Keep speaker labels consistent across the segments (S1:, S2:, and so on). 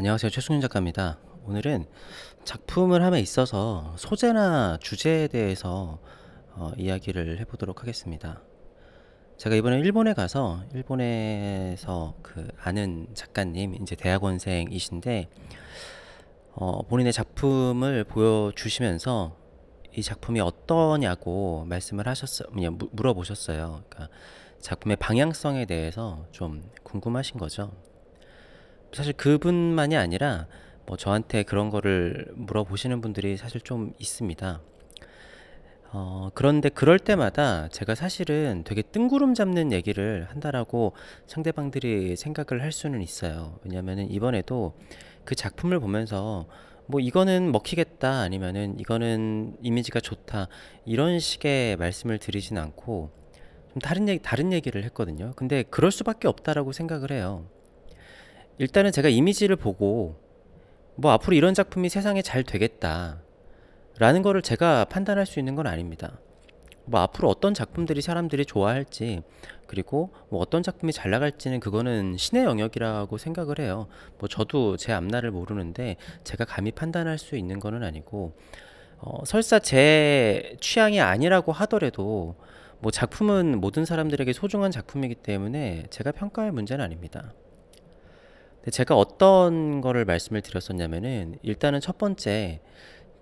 S1: 안녕하세요. 최승윤 작가입니다. 오늘은 작품을 함에 있어서 소재나 주제에 대해서 어, 이야기를 해보도록 하겠습니다. 제가 이번에 일본에 가서 일본에서 그 아는 작가님, 이제 대학원생이신데 어, 본인의 작품을 보여주시면서 이 작품이 어떠냐고 말씀을 하셨어, 물어보셨어요. 그러니까 작품의 방향성에 대해서 좀 궁금하신 거죠. 사실 그분만이 아니라 뭐 저한테 그런 거를 물어보시는 분들이 사실 좀 있습니다. 어, 그런데 그럴 때마다 제가 사실은 되게 뜬구름 잡는 얘기를 한다라고 상대방들이 생각을 할 수는 있어요. 왜냐면은 이번에도 그 작품을 보면서 뭐 이거는 먹히겠다 아니면은 이거는 이미지가 좋다 이런 식의 말씀을 드리진 않고 좀 다른 얘기 다른 얘기를 했거든요. 근데 그럴 수밖에 없다라고 생각을 해요. 일단은 제가 이미지를 보고 뭐 앞으로 이런 작품이 세상에 잘 되겠다 라는 거를 제가 판단할 수 있는 건 아닙니다. 뭐 앞으로 어떤 작품들이 사람들이 좋아할지 그리고 뭐 어떤 작품이 잘 나갈지는 그거는 신의 영역이라고 생각을 해요. 뭐 저도 제 앞날을 모르는데 제가 감히 판단할 수 있는 거는 아니고 어, 설사 제 취향이 아니라고 하더라도 뭐 작품은 모든 사람들에게 소중한 작품이기 때문에 제가 평가할 문제는 아닙니다. 제가 어떤 거를 말씀을 드렸었냐면은 일단은 첫 번째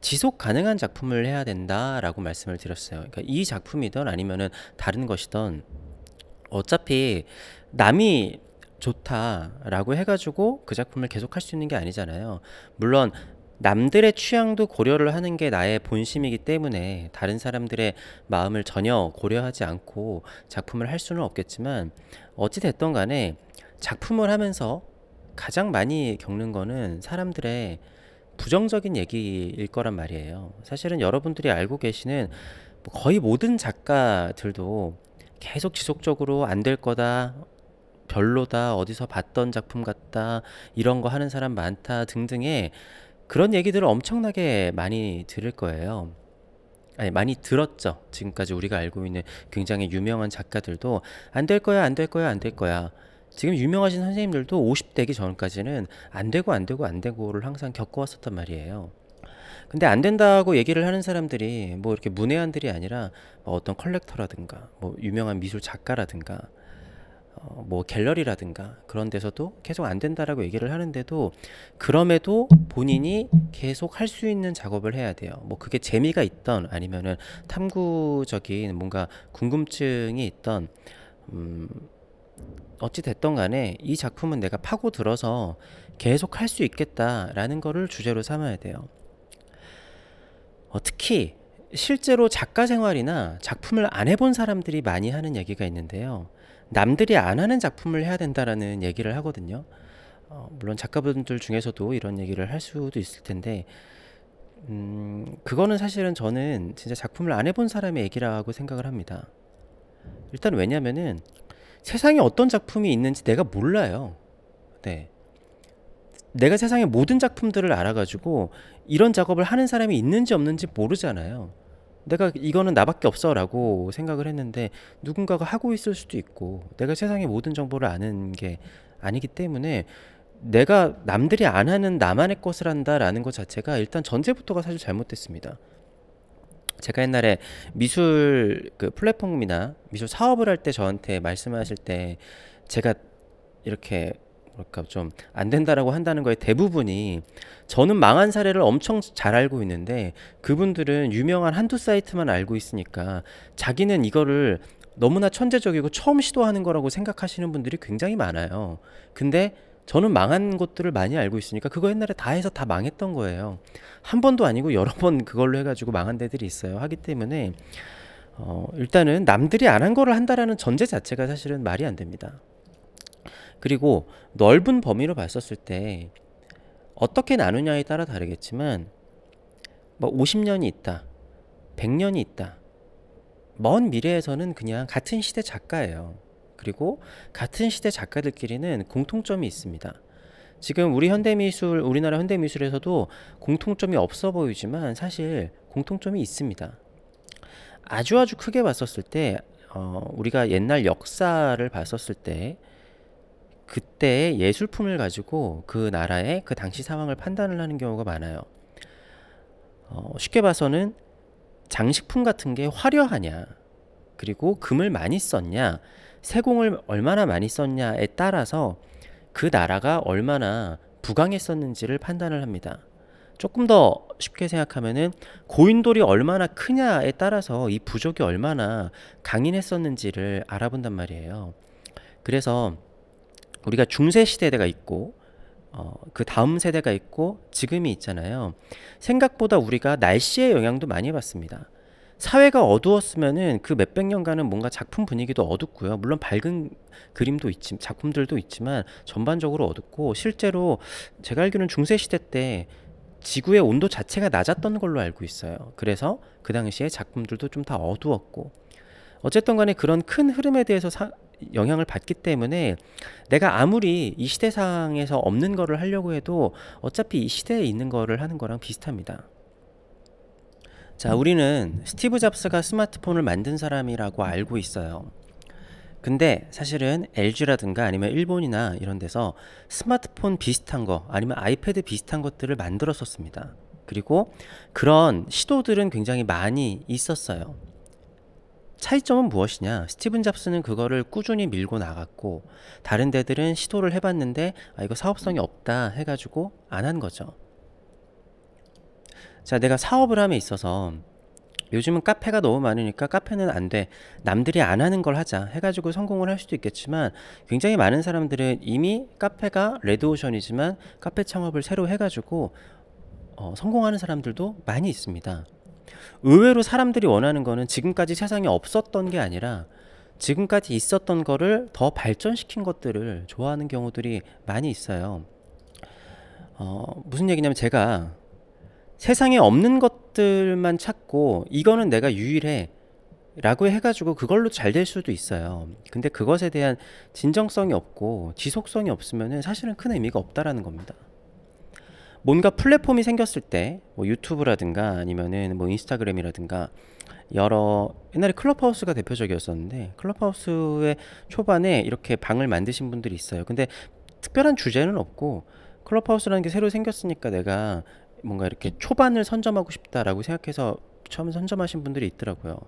S1: 지속 가능한 작품을 해야 된다라고 말씀을 드렸어요. 그러니까 이 작품이든 아니면은 다른 것이든 어차피 남이 좋다라고 해가지고 그 작품을 계속 할 수 있는 게 아니잖아요. 물론 남들의 취향도 고려를 하는 게 나의 본심이기 때문에 다른 사람들의 마음을 전혀 고려하지 않고 작품을 할 수는 없겠지만 어찌됐던 간에 작품을 하면서 가장 많이 겪는 거는 사람들의 부정적인 얘기일 거란 말이에요. 사실은 여러분들이 알고 계시는 뭐 거의 모든 작가들도 계속 지속적으로 안 될 거다, 별로다, 어디서 봤던 작품 같다, 이런 거 하는 사람 많다 등등의 그런 얘기들을 엄청나게 많이 들을 거예요. 아니, 많이 들었죠. 지금까지 우리가 알고 있는 굉장히 유명한 작가들도 안 될 거야, 안 될 거야, 안 될 거야. 지금 유명하신 선생님들도 50대기 전까지는 안 되고 안 되고 안 되고를 항상 겪어왔었단 말이에요. 근데 안 된다고 얘기를 하는 사람들이 뭐 이렇게 문외한들이 아니라 뭐 어떤 컬렉터라든가 뭐 유명한 미술 작가라든가 어뭐 갤러리라든가 그런 데서도 계속 안 된다라고 얘기를 하는데도 그럼에도 본인이 계속 할 수 있는 작업을 해야 돼요. 뭐 그게 재미가 있던 아니면은 탐구적인 뭔가 궁금증이 있던 음 어찌 됐던 간에 이 작품은 내가 파고 들어서 계속 할 수 있겠다라는 거를 주제로 삼아야 돼요. 어, 특히 실제로 작가 생활이나 작품을 안 해본 사람들이 많이 하는 얘기가 있는데요. 남들이 안 하는 작품을 해야 된다라는 얘기를 하거든요. 어, 물론 작가분들 중에서도 이런 얘기를 할 수도 있을 텐데, 음, 그거는 사실은 저는 진짜 작품을 안 해본 사람의 얘기라고 생각을 합니다. 일단 왜냐면은 세상에 어떤 작품이 있는지 내가 몰라요. 네. 내가 세상의 모든 작품들을 알아가지고 이런 작업을 하는 사람이 있는지 없는지 모르잖아요. 내가 이거는 나밖에 없어 라고 생각을 했는데 누군가가 하고 있을 수도 있고 내가 세상의 모든 정보를 아는 게 아니기 때문에 내가 남들이 안 하는 나만의 것을 한다라는 것 자체가 일단 전제부터가 사실 잘못됐습니다. 제가 옛날에 미술 그 플랫폼이나 미술 사업을 할 때 저한테 말씀하실 때 제가 이렇게 뭐랄까 좀 안 된다라고 한다는 거의 대부분이 저는 망한 사례를 엄청 잘 알고 있는데 그분들은 유명한 한두 사이트만 알고 있으니까 자기는 이거를 너무나 천재적이고 처음 시도하는 거라고 생각하시는 분들이 굉장히 많아요. 근데 저는 망한 것들을 많이 알고 있으니까 그거 옛날에 다 해서 다 망했던 거예요. 한 번도 아니고 여러 번 그걸로 해가지고 망한 데들이 있어요. 하기 때문에 어, 일단은 남들이 안 한 거를 한다라는 전제 자체가 사실은 말이 안 됩니다. 그리고 넓은 범위로 봤었을 때 어떻게 나누냐에 따라 다르겠지만 뭐 50년이 있다, 100년이 있다. 먼 미래에서는 그냥 같은 시대 작가예요. 그리고 같은 시대 작가들끼리는 공통점이 있습니다. 지금 우리 현대미술, 우리나라 현대미술에서도 공통점이 없어 보이지만 사실 공통점이 있습니다. 아주 아주 크게 봤었을 때, 어, 우리가 옛날 역사를 봤었을 때, 그때의 예술품을 가지고 그 나라의 그 당시 상황을 판단을 하는 경우가 많아요. 어, 쉽게 봐서는 장식품 같은 게 화려하냐, 그리고 금을 많이 썼냐, 세공을 얼마나 많이 썼냐에 따라서 그 나라가 얼마나 부강했었는지를 판단을 합니다. 조금 더 쉽게 생각하면은 고인돌이 얼마나 크냐에 따라서 이 부족이 얼마나 강인했었는지를 알아본단 말이에요. 그래서 우리가 중세 시대가 있고 어, 그 다음 세대가 있고 지금이 있잖아요. 생각보다 우리가 날씨의 영향도 많이 받습니다. 사회가 어두웠으면은 그 몇백 년간은 뭔가 작품 분위기도 어둡고요. 물론 밝은 그림도 있지, 작품들도 있지만 전반적으로 어둡고 실제로 제가 알기로는 중세 시대 때 지구의 온도 자체가 낮았던 걸로 알고 있어요. 그래서 그 당시에 작품들도 좀 다 어두웠고 어쨌든 간에 그런 큰 흐름에 대해서 사, 영향을 받기 때문에 내가 아무리 이 시대상에서 없는 거를 하려고 해도 어차피 이 시대에 있는 거를 하는 거랑 비슷합니다. 자, 우리는 스티브 잡스가 스마트폰을 만든 사람이라고 알고 있어요. 근데 사실은 LG라든가 아니면 일본이나 이런 데서 스마트폰 비슷한 거 아니면 아이패드 비슷한 것들을 만들었었습니다. 그리고 그런 시도들은 굉장히 많이 있었어요. 차이점은 무엇이냐? 스티븐 잡스는 그거를 꾸준히 밀고 나갔고 다른 데들은 시도를 해봤는데 아, 이거 사업성이 없다 해가지고 안 한 거죠. 자, 내가 사업을 함에 있어서 요즘은 카페가 너무 많으니까 카페는 안 돼. 남들이 안 하는 걸 하자. 해가지고 성공을 할 수도 있겠지만 굉장히 많은 사람들은 이미 카페가 레드오션이지만 카페 창업을 새로 해가지고 어, 성공하는 사람들도 많이 있습니다. 의외로 사람들이 원하는 거는 지금까지 세상에 없었던 게 아니라 지금까지 있었던 거를 더 발전시킨 것들을 좋아하는 경우들이 많이 있어요. 어, 무슨 얘기냐면 제가 세상에 없는 것들만 찾고 이거는 내가 유일해 라고 해가지고 그걸로 잘 될 수도 있어요. 근데 그것에 대한 진정성이 없고 지속성이 없으면 사실은 큰 의미가 없다라는 겁니다. 뭔가 플랫폼이 생겼을 때 뭐 유튜브라든가 아니면은 뭐 인스타그램이라든가 여러 옛날에 클럽하우스가 대표적이었었는데 클럽하우스의 초반에 이렇게 방을 만드신 분들이 있어요. 근데 특별한 주제는 없고 클럽하우스라는 게 새로 생겼으니까 내가 뭔가 이렇게 초반을 선점하고 싶다라고 생각해서 처음 선점하신 분들이 있더라고요.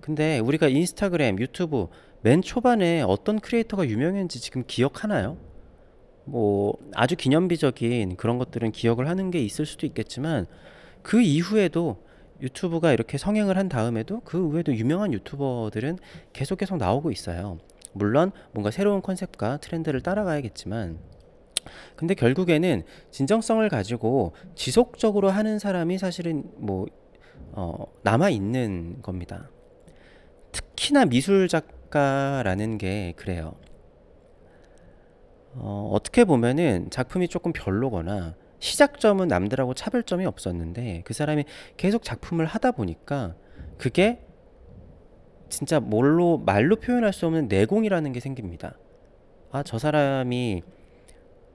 S1: 근데 우리가 인스타그램, 유튜브 맨 초반에 어떤 크리에이터가 유명했는지 지금 기억하나요? 뭐 아주 기념비적인 그런 것들은 기억을 하는 게 있을 수도 있겠지만 그 이후에도 유튜브가 이렇게 성행을 한 다음에도 그 외에도 유명한 유튜버들은 계속 계속 나오고 있어요. 물론 뭔가 새로운 컨셉과 트렌드를 따라가야겠지만 근데 결국에는 진정성을 가지고 지속적으로 하는 사람이 사실은 뭐 어, 남아 있는 겁니다. 특히나 미술 작가라는 게 그래요. 어, 어떻게 보면은 작품이 조금 별로거나 시작점은 남들하고 차별점이 없었는데 그 사람이 계속 작품을 하다 보니까 그게 진짜 뭘로 말로 표현할 수 없는 내공이라는 게 생깁니다. 아, 저 사람이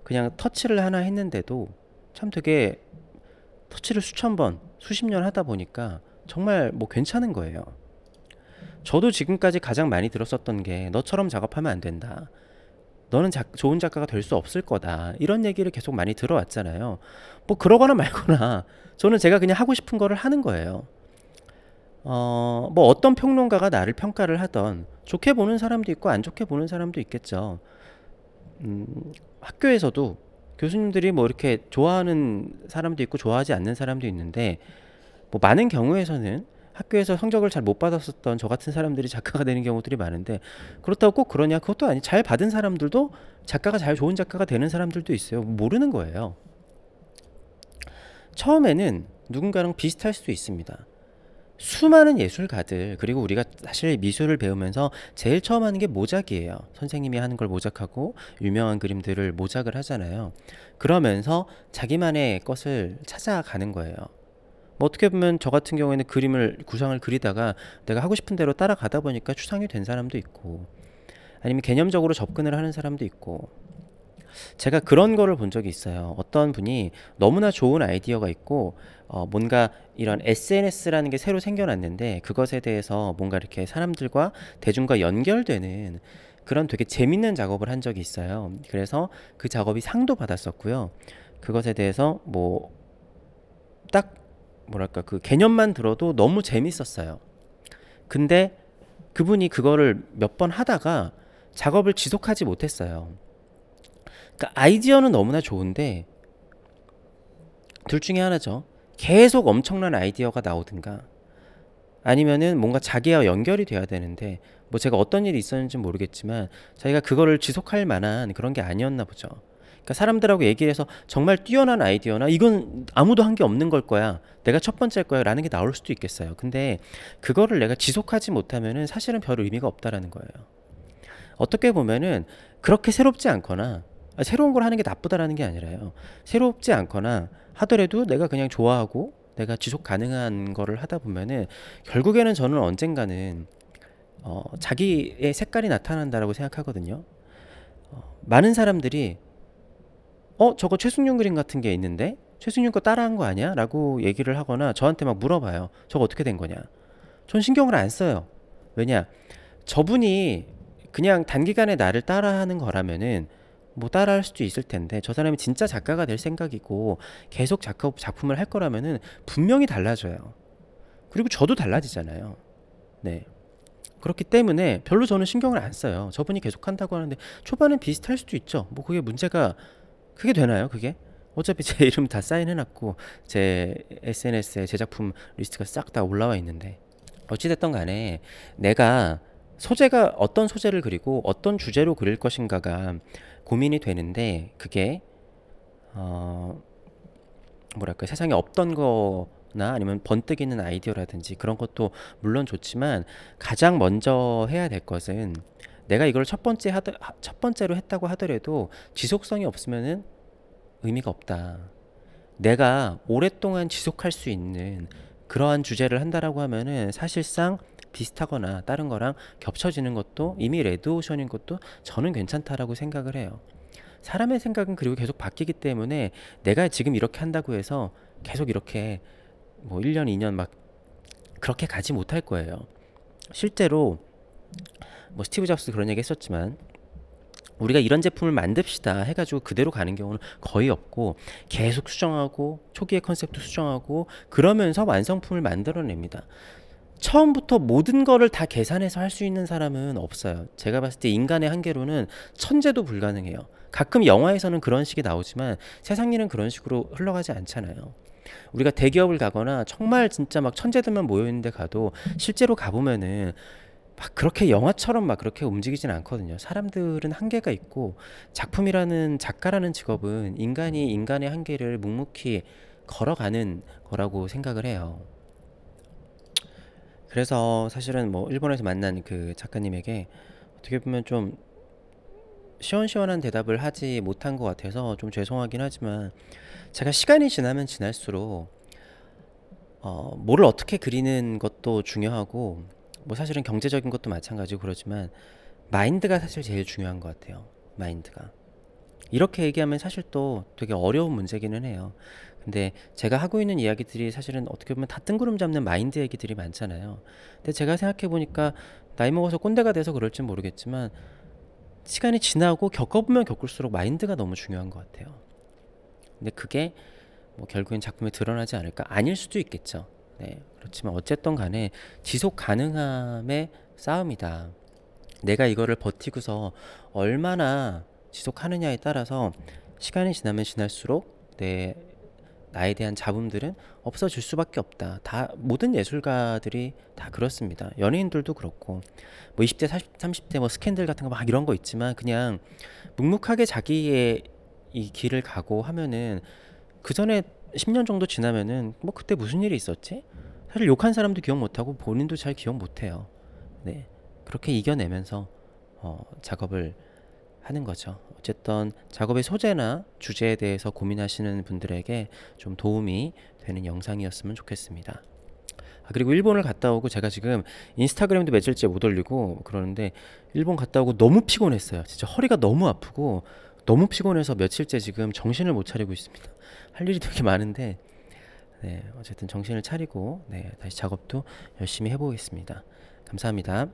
S1: 그냥 터치를 하나 했는데도 참 되게 터치를 수천 번, 수십 년 하다 보니까 정말 뭐 괜찮은 거예요. 저도 지금까지 가장 많이 들었었던 게 너처럼 작업하면 안 된다. 너는 작, 좋은 작가가 될 수 없을 거다. 이런 얘기를 계속 많이 들어왔잖아요. 뭐 그러거나 말거나 저는 제가 그냥 하고 싶은 거를 하는 거예요. 어, 뭐 어떤 평론가가 나를 평가를 하던 좋게 보는 사람도 있고 안 좋게 보는 사람도 있겠죠. 음, 학교에서도 교수님들이 뭐 이렇게 좋아하는 사람도 있고 좋아하지 않는 사람도 있는데 뭐 많은 경우에서는 학교에서 성적을 잘 못 받았었던 저 같은 사람들이 작가가 되는 경우들이 많은데 그렇다고 꼭 그러냐 그것도 아니 잘 받은 사람들도 작가가 잘 좋은 작가가 되는 사람들도 있어요 모르는 거예요 처음에는 누군가랑 비슷할 수도 있습니다 수많은 예술가들 그리고 우리가 사실 미술을 배우면서 제일 처음 하는 게 모작이에요. 선생님이 하는 걸 모작하고 유명한 그림들을 모작을 하잖아요. 그러면서 자기만의 것을 찾아가는 거예요. 뭐 어떻게 보면 저 같은 경우에는 그림을 구상을 그리다가 내가 하고 싶은 대로 따라가다 보니까 추상이 된 사람도 있고 아니면 개념적으로 접근을 하는 사람도 있고 제가 그런 거를 본 적이 있어요. 어떤 분이 너무나 좋은 아이디어가 있고 어, 뭔가 이런 SNS라는 게 새로 생겨났는데 그것에 대해서 뭔가 이렇게 사람들과 대중과 연결되는 그런 되게 재밌는 작업을 한 적이 있어요. 그래서 그 작업이 상도 받았었고요. 그것에 대해서 뭐 딱 뭐랄까 그 개념만 들어도 너무 재밌었어요. 근데 그분이 그거를 몇 번 하다가 작업을 지속하지 못했어요. 그러니까 아이디어는 너무나 좋은데 둘 중에 하나죠. 계속 엄청난 아이디어가 나오든가 아니면은 뭔가 자기와 연결이 돼야 되는데 뭐 제가 어떤 일이 있었는지 모르겠지만 자기가 그거를 지속할 만한 그런 게 아니었나 보죠. 그러니까 사람들하고 얘기를 해서 정말 뛰어난 아이디어나 이건 아무도 한 게 없는 걸 거야. 내가 첫 번째일 거야. 라는 게 나올 수도 있겠어요. 근데 그거를 내가 지속하지 못하면은 사실은 별 의미가 없다라는 거예요. 어떻게 보면은 그렇게 새롭지 않거나 아, 새로운 걸 하는 게 나쁘다라는 게 아니라요. 새롭지 않거나 하더라도 내가 그냥 좋아하고 내가 지속 가능한 거를 하다 보면은 결국에는 저는 언젠가는 어, 자기의 색깔이 나타난다라고 생각하거든요. 어, 많은 사람들이 어 저거 최승용 그림 같은 게 있는데 최승용 거 따라한 거 아니야? 라고 얘기를 하거나 저한테 막 물어봐요. 저거 어떻게 된 거냐? 전 신경을 안 써요. 왜냐? 저분이 그냥 단기간에 나를 따라하는 거라면은 뭐 따라할 수도 있을 텐데 저 사람이 진짜 작가가 될 생각이고 계속 작가, 작품을 할 거라면은 분명히 달라져요. 그리고 저도 달라지잖아요. 네. 그렇기 때문에 별로 저는 신경을 안 써요. 저분이 계속 한다고 하는데 초반엔 비슷할 수도 있죠. 뭐 그게 문제가 그게 되나요? 그게? 어차피 제 이름 다 사인해놨고 제 SNS에 제 작품 리스트가 싹 다 올라와 있는데 어찌됐던 간에 내가 소재가 어떤 소재를 그리고 어떤 주제로 그릴 것인가가 고민이 되는데 그게 어 뭐랄까 세상에 없던 거나 아니면 번뜩 이는 아이디어라든지 그런 것도 물론 좋지만 가장 먼저 해야 될 것은 내가 이걸 첫 번째 하더, 첫 번째로 했다고 하더라도 지속성이 없으면은 의미가 없다. 내가 오랫동안 지속할 수 있는 그러한 주제를 한다라고 하면은 사실상 비슷하거나 다른 거랑 겹쳐지는 것도 이미 레드오션인 것도 저는 괜찮다라고 생각을 해요. 사람의 생각은 그리고 계속 바뀌기 때문에 내가 지금 이렇게 한다고 해서 계속 이렇게 뭐 1년, 2년 막 그렇게 가지 못할 거예요. 실제로 뭐 스티브 잡스 그런 얘기 했었지만 우리가 이런 제품을 만듭시다 해가지고 그대로 가는 경우는 거의 없고 계속 수정하고 초기의 컨셉도 수정하고 그러면서 완성품을 만들어냅니다. 처음부터 모든 거를 다 계산해서 할 수 있는 사람은 없어요. 제가 봤을 때 인간의 한계로는 천재도 불가능해요. 가끔 영화에서는 그런 식이 나오지만 세상 일은 그런 식으로 흘러가지 않잖아요. 우리가 대기업을 가거나 정말 진짜 막 천재들만 모여있는데 가도 실제로 가보면은 막 그렇게 영화처럼 막 그렇게 움직이진 않거든요. 사람들은 한계가 있고 작품이라는 작가라는 직업은 인간이 인간의 한계를 묵묵히 걸어가는 거라고 생각을 해요. 그래서 사실은 뭐 일본에서 만난 그 작가님에게 어떻게 보면 좀 시원시원한 대답을 하지 못한 것 같아서 좀 죄송하긴 하지만 제가 시간이 지나면 지날수록 어, 뭐를 어떻게 그리는 것도 중요하고 뭐 사실은 경제적인 것도 마찬가지고 그러지만 마인드가 사실 제일 중요한 것 같아요. 마인드가. 이렇게 얘기하면 사실 또 되게 어려운 문제기는 해요. 근데 제가 하고 있는 이야기들이 사실은 어떻게 보면 다 뜬구름 잡는 마인드 얘기들이 많잖아요. 근데 제가 생각해 보니까 나이 먹어서 꼰대가 돼서 그럴진 모르겠지만 시간이 지나고 겪어보면 겪을수록 마인드가 너무 중요한 것 같아요. 근데 그게 뭐 결국엔 작품에 드러나지 않을까? 아닐 수도 있겠죠. 네. 그렇지만 어쨌든 간에 지속 가능함의 싸움이다. 내가 이거를 버티고서 얼마나 지속하느냐에 따라서 시간이 지나면 지날수록 내 나에 대한 잡음들은 없어질 수밖에 없다. 다 모든 예술가들이 다 그렇습니다. 연예인들도 그렇고 뭐 20대, 40, 30대 뭐 스캔들 같은 거 막 이런 거 있지만 그냥 묵묵하게 자기의 이 길을 가고 하면은 그 전에 10년 정도 지나면은 뭐 그때 무슨 일이 있었지? 사실 욕한 사람도 기억 못하고 본인도 잘 기억 못해요. 네 그렇게 이겨내면서 어, 작업을 하는 거죠. 어쨌든 작업의 소재나 주제에 대해서 고민하시는 분들에게 좀 도움이 되는 영상이었으면 좋겠습니다. 아, 그리고 일본을 갔다 오고 제가 지금 인스타그램도 며칠째 못 올리고 뭐 그러는데 일본 갔다 오고 너무 피곤했어요. 진짜 허리가 너무 아프고 너무 피곤해서 며칠째 지금 정신을 못 차리고 있습니다. 할 일이 되게 많은데 네, 어쨌든 정신을 차리고 네, 다시 작업도 열심히 해보겠습니다. 감사합니다.